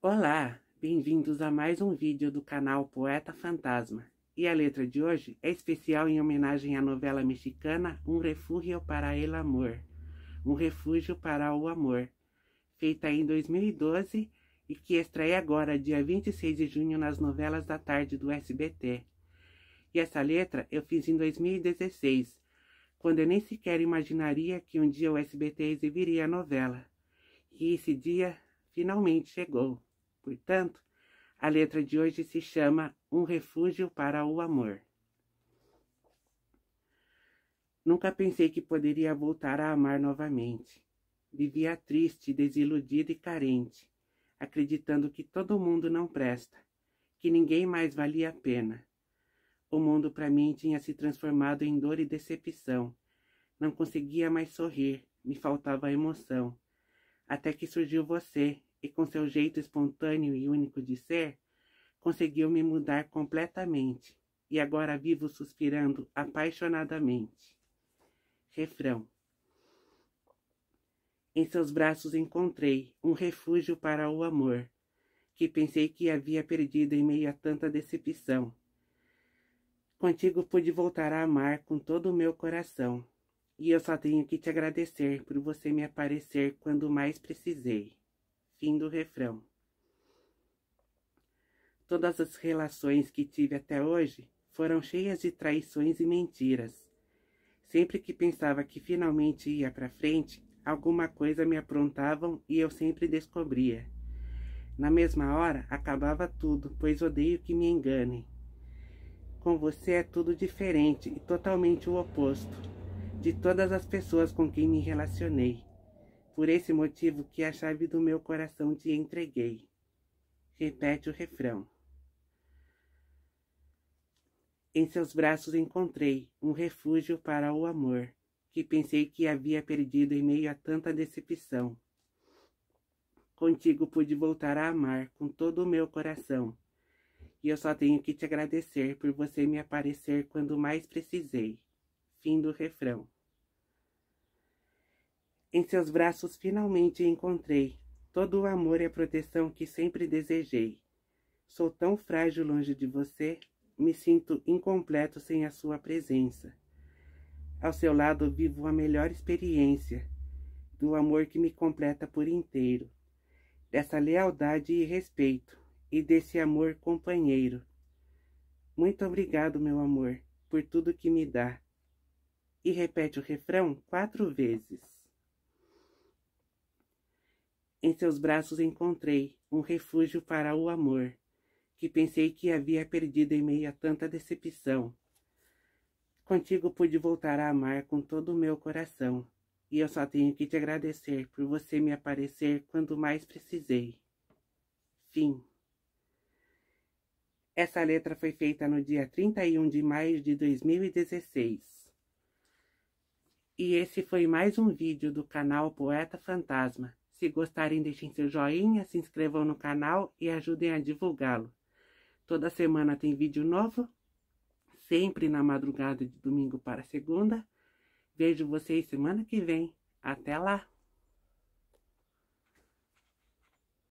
Olá, bem-vindos a mais um vídeo do canal Poeta Fantasma. E a letra de hoje é especial em homenagem à novela mexicana Um Refúgio para el Amor, Um Refúgio para o Amor, feita em 2012 e que estreia agora, dia 26 de junho, nas novelas da tarde do SBT. E essa letra eu fiz em 2016, quando eu nem sequer imaginaria que um dia o SBT exibiria a novela. E esse dia finalmente chegou. Portanto, a letra de hoje se chama Um Refúgio para o Amor. Nunca pensei que poderia voltar a amar novamente. Vivia triste, desiludida e carente, acreditando que todo mundo não presta, que ninguém mais valia a pena. O mundo para mim tinha se transformado em dor e decepção. Não conseguia mais sorrir, me faltava emoção. Até que surgiu você e com seu jeito espontâneo e único de ser, conseguiu me mudar completamente e agora vivo suspirando apaixonadamente. Refrão. Em seus braços encontrei um refúgio para o amor, que pensei que havia perdido em meio a tanta decepção. Contigo pude voltar a amar com todo o meu coração, e eu só tenho que te agradecer por você me aparecer quando mais precisei. Fim do refrão. Todas as relações que tive até hoje foram cheias de traições e mentiras. Sempre que pensava que finalmente ia para frente, alguma coisa me aprontavam e eu sempre descobria. Na mesma hora, acabava tudo, pois odeio que me enganem. Com você é tudo diferente e totalmente o oposto de todas as pessoas com quem me relacionei. Por esse motivo que a chave do meu coração te entreguei. Repete o refrão. Em seus braços encontrei um refúgio para o amor, que pensei que havia perdido em meio a tanta decepção. Contigo pude voltar a amar com todo o meu coração, e eu só tenho que te agradecer por você me aparecer quando mais precisei. Fim do refrão. Em seus braços finalmente encontrei todo o amor e a proteção que sempre desejei. Sou tão frágil longe de você, me sinto incompleto sem a sua presença. Ao seu lado vivo a melhor experiência do amor que me completa por inteiro, dessa lealdade e respeito e desse amor companheiro. Muito obrigado, meu amor, por tudo que me dá. E repete o refrão quatro vezes. Em seus braços encontrei um refúgio para o amor, que pensei que havia perdido em meio a tanta decepção. Contigo pude voltar a amar com todo o meu coração, e eu só tenho que te agradecer por você me aparecer quando mais precisei. Fim. Essa letra foi feita no dia 31 de maio de 2016. E esse foi mais um vídeo do canal Poeta Fantasma. Se gostarem, deixem seu joinha, se inscrevam no canal e ajudem a divulgá-lo. Toda semana tem vídeo novo, sempre na madrugada de domingo para segunda. Vejo vocês semana que vem. Até lá!